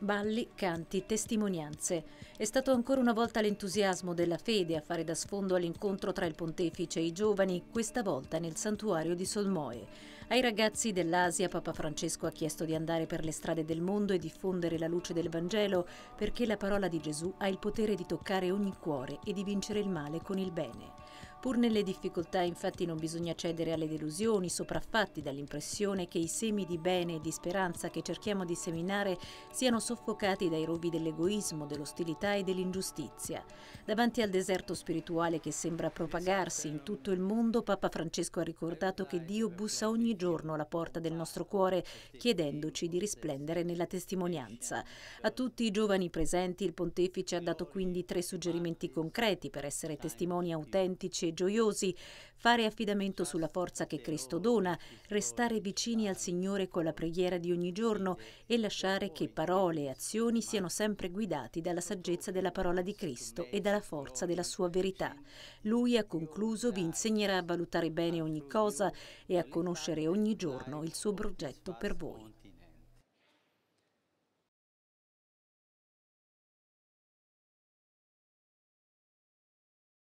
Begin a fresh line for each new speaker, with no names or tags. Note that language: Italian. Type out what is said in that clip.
balli, canti, testimonianze. È stato ancora una volta l'entusiasmo della fede a fare da sfondo all'incontro tra il pontefice e i giovani, questa volta nel santuario di Solmoe. Ai ragazzi dell'Asia Papa Francesco ha chiesto di andare per le strade del mondo e diffondere la luce del Vangelo perché la parola di Gesù ha il potere di toccare ogni cuore e di vincere il male con il bene. Pur nelle difficoltà infatti non bisogna cedere alle delusioni, sopraffatti dall'impressione che i semi di bene e di speranza che cerchiamo di seminare siano soffocati dai rovi dell'egoismo, dell'ostilità e dell'ingiustizia. Davanti al deserto spirituale che sembra propagarsi in tutto il mondo, Papa Francesco ha ricordato che Dio bussa ogni giorno alla porta del nostro cuore chiedendoci di risplendere nella testimonianza. A tutti i giovani presenti il pontefice ha dato quindi tre suggerimenti concreti per essere testimoni autentici gioiosi, fare affidamento sulla forza che Cristo dona, restare vicini al Signore con la preghiera di ogni giorno e lasciare che parole e azioni siano sempre guidati dalla saggezza della parola di Cristo e dalla forza della sua verità. Lui, ha concluso, vi insegnerà a valutare bene ogni cosa e a conoscere ogni giorno il suo progetto per voi.